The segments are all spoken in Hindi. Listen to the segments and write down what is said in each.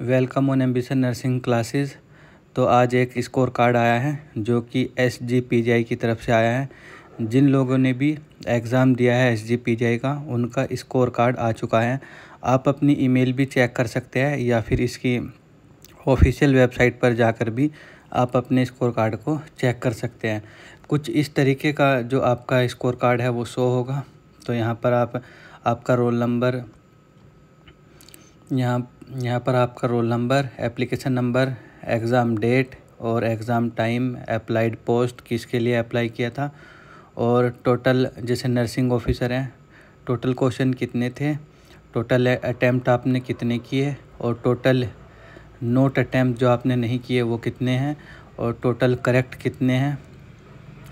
welcome on ambition nursing classes तो आज एक स्कोर कार्ड आया है जो कि एस जी पी जी आई की तरफ से आया है जिन लोगों ने भी एग्ज़ाम दिया है एस जी पी जी आई का उनका स्कोर कार्ड आ चुका है आप अपनी ईमेल भी चेक कर सकते हैं या फिर इसकी ऑफिशियल वेबसाइट पर जाकर भी आप अपने स्कोर कार्ड को चेक कर सकते हैं कुछ इस तरीके का जो आपका स्कोर कार्ड है वो शो होगा तो यहाँ पर आप आपका रोल नंबर यहाँ यहाँ पर आपका roll number application number exam date और एग्ज़ाम टाइम अप्लाइड पोस्ट किसके लिए अप्लाई किया था और टोटल जैसे नर्सिंग ऑफिसर हैं टोटल क्वेश्चन कितने थे टोटल अटैम्प्ट आपने कितने किए और टोटल नोट अटैम्प्ट जो आपने नहीं किए वो कितने हैं और टोटल करेक्ट कितने हैं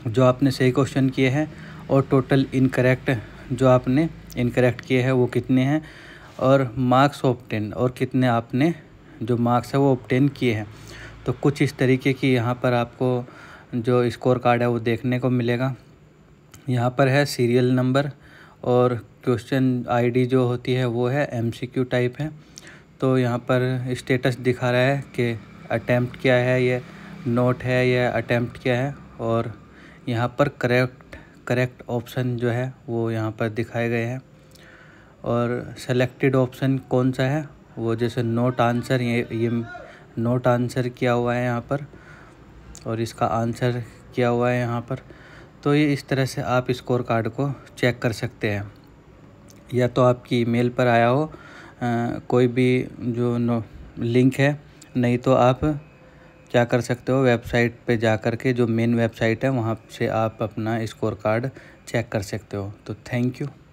जो आपने सही क्वेश्चन किए हैं और टोटल इनकरेक्ट जो आपने इनकरेक्ट किए हैं वो कितने हैं और मार्क्स ऑप्टेन और कितने आपने जो मार्क्स है वो ऑप्टेन किए हैं तो कुछ इस तरीके की यहाँ पर आपको जो स्कोर कार्ड है वो देखने को मिलेगा यहाँ पर है सीरियल नंबर और क्वेश्चन आईडी जो होती है वो है एमसीक्यू टाइप है तो यहाँ पर स्टेटस दिखा रहा है कि अटैम्प्ट क्या है ये नोट है या अटैम्प्ट क्या है और यहाँ पर करेक्ट करेक्ट ऑप्शन जो है वो यहाँ पर दिखाए गए हैं और सेलेक्टेड ऑप्शन कौन सा है वो जैसे नोट आंसर ये ये नोट आंसर किया हुआ है यहाँ पर और इसका आंसर किया हुआ है यहाँ पर तो ये इस तरह से आप स्कोर कार्ड को चेक कर सकते हैं या तो आपकी ईमेल पर आया हो आ, कोई भी जो नो लिंक है नहीं तो आप क्या कर सकते हो वेबसाइट पे जा कर के जो मेन वेबसाइट है वहाँ से आप अपना स्कोर कार्ड चेक कर सकते हो तो थैंक यू